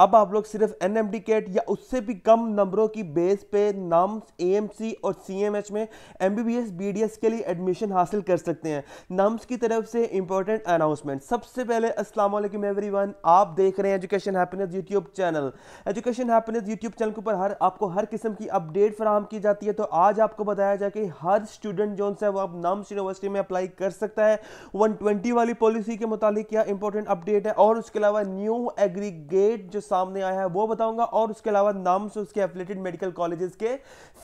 अब आप लोग सिर्फ एन एम डी कैट या उससे भी कम नंबरों की बेस पे नाम्स ए एम सी और सी एम एच में M B B S B D S के लिए एडमिशन हासिल कर सकते हैं नाम्स की तरफ से इंपॉर्टेंट अनाउंसमेंट सबसे पहले अस्सलाम वालेकुम एवरीवन आप देख रहे हैं education happiness YouTube channel education happiness YouTube channel के ऊपर हर आपको हर किस्म की अपडेट फ्राहम की जाती है तो आज आपको बताया जाए कि हर स्टूडेंट जो है वो अब नाम्स यूनिवर्सिटी में अप्लाई कर सकता है वन ट्वेंटी वाली पॉलिसी के मुतालिक क्या इंपॉर्टेंट अपडेट है और उसके अलावा न्यू एग्रीगेट जो सामने आया है वो बताऊंगा और उसके अलावा नाम्स उसके एफिलेटेड मेडिकल कॉलेजेस के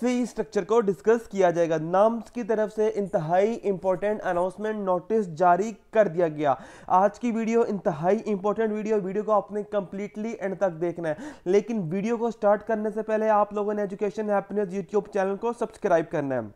फी स्ट्रक्चर को डिस्कस किया जाएगा नाम्स की तरफ से इंतहाई इंपॉर्टेंट अनाउंसमेंट नोटिस जारी कर दिया गया आज की वीडियो इंतहाई इंपॉर्टेंट वीडियो वीडियो को आपने कंप्लीटली एंड तक देखना है लेकिन वीडियो को स्टार्ट करने से पहले आप लोगों ने एजुकेशन हैप्पीनेस यूट्यूब चैनल को सब्सक्राइब करना है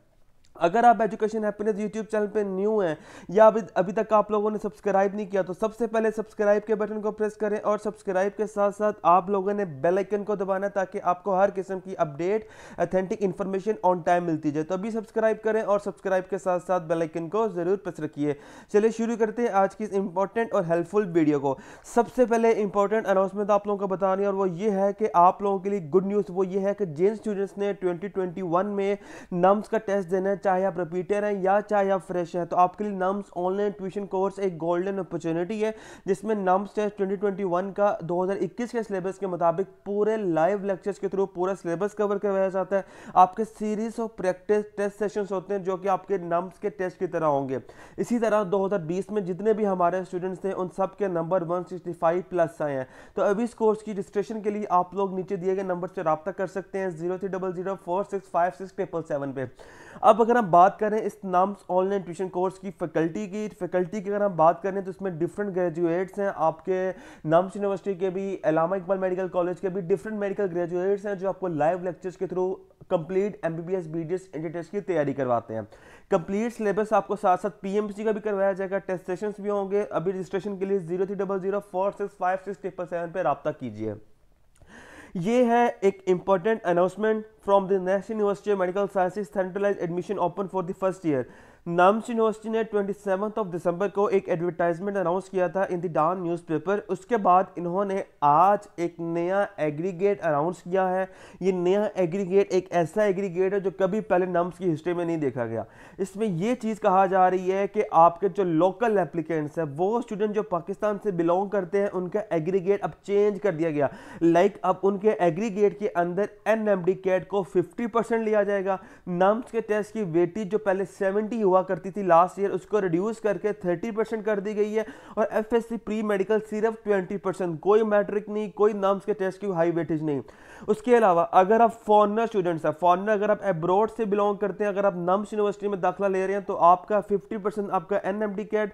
अगर आप एजुकेशन हैप्पीनेस यूट्यूब चैनल पे न्यू हैं या अभी अभी तक आप लोगों ने सब्सक्राइब नहीं किया तो सबसे पहले सब्सक्राइब के बटन को प्रेस करें और सब्सक्राइब के साथ साथ आप लोगों ने बेल आइकन को दबाना ताकि आपको हर किस्म की update authentic information on time मिलती जाए तो अभी सब्सक्राइब करें और सब्सक्राइब के साथ साथ बेलाइकन को ज़रूर प्रेस रखिए चलिए शुरू करते हैं आज की इस इंपॉर्टेंट और हेल्पफुल वीडियो को सबसे पहले इंपॉर्टेंट अनाउंसमेंट आप लोगों को बता रही है और वो ये है कि आप लोगों के लिए गुड न्यूज़ वो ये है कि जिन स्टूडेंट्स ने ट्वेंटी में नम्स का टेस्ट देना चाहे आप रिपीटर हैं या चाहे आप फ्रेश हैं तो आपके लिए नम्स ऑनलाइन ट्यूशन कोर्स एक गोल्डन अपॉर्चुनिटी है जिसमें नम्स टेस्ट 2021 का 2021 के सिलेबस के मुताबिक पूरे लाइव लेक्चर्स के थ्रू पूरा सिलेबस कवर करवाया जाता है आपके series of practice test session होते हैं जो कि आपके नम्स के टेस्ट की तरह होंगे इसी तरह दो में जितने भी हमारे स्टूडेंट्स थे उन सब के नंबर 165 प्लस आए हैं तो अभी इस कोर्स की रजिस्ट्रेशन के लिए आप लोग नीचे दिए गए नंबर से रबता कर सकते हैं zero three double zero four six five six triple seven पे अब अगर अगर हम बात करें इस नाम ऑनलाइन ट्यूशन कोर्स की फैकल्टी की फैकल्टी की अगर हम बात करें तो इसमें डिफरेंट ग्रेजुएट्स हैं आपके नाम्स यूनिवर्सिटी के भी अलामा इकबाल मेडिकल कॉलेज के भी डिफरेंट मेडिकल ग्रेजुएट्स हैं जो आपको लाइव लेक्चर्स के through complete M B B S B D S test की तैयारी करवाते हैं कंप्लीट सिलेबस आपको साथ साथ पी एम सी का भी करवाया जाएगा टेस्ट सेशंस भी होंगे अभी रजिस्ट्रेशन के लिए zero three double zero four six five six triple seven पर रबता कीजिए ये है एक important announcement from the national university of medical sciences centralize admission open for the first year NUMS university ने ट्वेंटी ऑफ दिसंबर को एक advertisement announce किया था इन द डान न्यूज़पेपर उसके बाद इन्होंने आज एक नया एग्रीगेट अनाउंस किया है ये नया एग्रीगेट एक ऐसा एग्रीगेट है जो कभी पहले नम्स की हिस्ट्री में नहीं देखा गया इसमें ये चीज़ कहा जा रही है कि आपके जो लोकल एप्लीकेंट्स हैं वो स्टूडेंट जो पाकिस्तान से बिलोंग करते हैं उनका एग्रीगेट अब चेंज कर दिया गया लाइक like अब उनके एग्रीगेट के अंदर एन एम डी कैट को फिफ्टी परसेंट लिया जाएगा नम्स के टेस्ट की वेटेज जो पहले सेवेंटी हुआ हुआ करती थी लास्ट ईयर उसको रिड्यूस करके 30 परसेंट कर दी गई है और F S C pre medical सिर्फ 20 परसेंट कोई मैट्रिक नहीं कोई नम्स के टेस्ट की हाई वेटेज नहीं उसके अलावा अगर आप फॉरनर स्टूडेंट्स हैं फॉरनर अगर आप एब्रॉड से बिलोंग करते हैं अगर आप नम्स यूनिवर्सिटी में दाखिला ले रहे हैं तो आपका फिफ्टी परसेंट आपका N M D CAT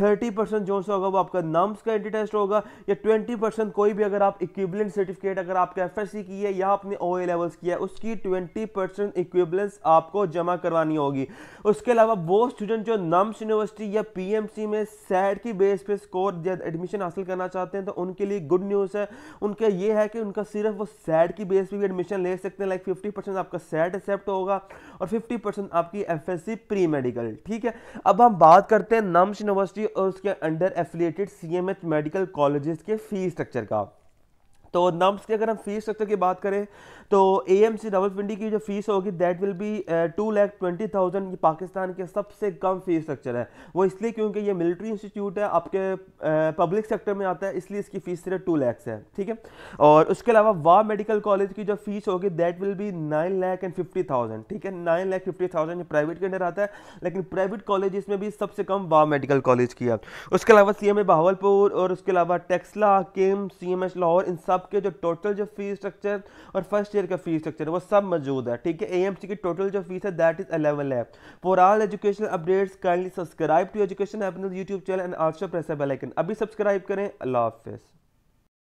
thirty percent जो होगा वो आपका नम्स का एंटी टेस्ट होगा या ट्वेंटी परसेंट कोई भी अगर आप इक्विबलेंट सर्टिफिकेट अगर आपका एफ एस सी की है या आपने ओ ए लेवल्स की है उसकी ट्वेंटी परसेंट इक्विबलेंस आपको जमा करवानी होगी उसके अलावा वो स्टूडेंट जो नम्स यूनिवर्सिटी या पीएमसी में सैड की बेस पे स्कोर एडमिशन हासिल करना चाहते हैं तो उनके लिए गुड न्यूज़ है उनका ये है कि उनका सिर्फ वो सैड की बेस पे भी एडमिशन ले सकते हैं लाइक फिफ्टी परसेंट आपका सैड एक्सेप्ट होगा और फिफ्टी परसेंट आपकी F S C pre medical ठीक है अब हम बात करते हैं नम्स यूनिवर्सिटी और उसके under affiliated C M H medical college के फीस स्ट्रक्चर का तो नम्स की अगर हम फीस स्ट्रक्चर की बात करें तो ए एम सी रावलपिंडी की जो फीस होगी that will be two lakh twenty thousand ये पाकिस्तान के सबसे कम फीस स्ट्रक्चर है वो इसलिए क्योंकि ये मिलिट्री इंस्टीट्यूट है आपके पब्लिक uh, सेक्टर में आता है इसलिए इसकी फीस सिर्फ टू लैक्स है ठीक है और उसके अलावा वा मेडिकल कॉलेज की जो फीस होगी that will be nine lakh and fifty thousand ठीक है नाइन लैख फिफ्टी थाउजेंड ये प्राइवेट के अंडर आता है लेकिन प्राइवेट कॉलेज इसमें भी सबसे कम वा मेडिकल कॉलेज की है उसके अलावा सी एम ए बहावलपुर और उसके अलावा टेक्सला केम सी एम एच लाहौर इन सब आपके जो टोटल जो फीस स्ट्रक्चर और फर्स्ट ईयर का फीस स्ट्रक्चर वो सब मौजूद है ठीक है ए एम की टोटल जो फीस है दैट इज अलेवल है for all education updates kindly subscribe to education YouTube channel and also press bell icon अभी सब्सक्राइब करें अल्लाह हाफिज़